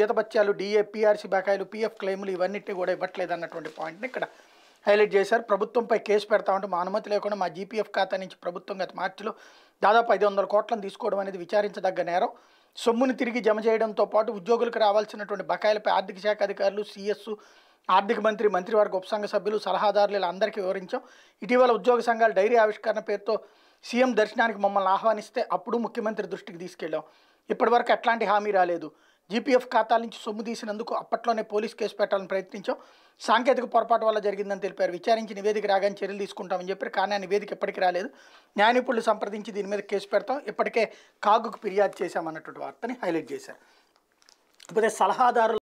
జీతభత్యాలు DA PRC బకాయిలు PF క్లెయిములు ఇవన్నిటిని కూడా ఇవ్వట్లేదు అన్నటువంటి పాయింట్ని ఇక్కడ హైలైట్ చేశారు ప్రభుత్వంపై కేసు పెడతామంటే మా అనుమతి లేకుండా మా జీపీఎఫ్ ఖాతా నుంచి ప్రభుత్వం గత మార్చిలో దాదాపు ఐదు వందల కోట్లను తీసుకోవడం అనేది విచారించదగ్గ నేరం సొమ్ముని తిరిగి జమ చేయడంతో పాటు ఉద్యోగులకు రావాల్సినటువంటి బకాయిలపై ఆర్థిక శాఖ అధికారులు సిఎస్ ఆర్థిక మంత్రి మంత్రివర్గ ఉపసంఘ సభ్యులు సలహాదారులు ఇలా అందరికీ వివరించాం ఇటీవల ఉద్యోగ సంఘాలు డైరీ ఆవిష్కరణ పేరుతో సీఎం దర్శనానికి మమ్మల్ని ఆహ్వానిస్తే అప్పుడు ముఖ్యమంత్రి దృష్టికి తీసుకెళ్ళాం ఇప్పటివరకు ఎట్లాంటి హామీ రాలేదు జీపీఎఫ్ ఖాతాల నుంచి సొమ్ము తీసినందుకు అప్పట్లోనే పోలీస్ కేసు పెట్టాలని ప్రయత్నించాం సాంకేతిక పొరపాటు వల్ల జరిగిందని తెలిపారు విచారించి నివేదిక రాగానే చర్యలు తీసుకుంటామని చెప్పారు కానీ ఆ నివేదిక ఎప్పటికీ రాలేదు న్యాయ నిపుణులు సంప్రదించి దీని మీద కేసు పెడతాం ఇప్పటికే కాగుకు ఫిర్యాదు చేశామన్నటువంటి వార్తని హైలైట్ చేశారు ఇకపోతే సలహాదారులు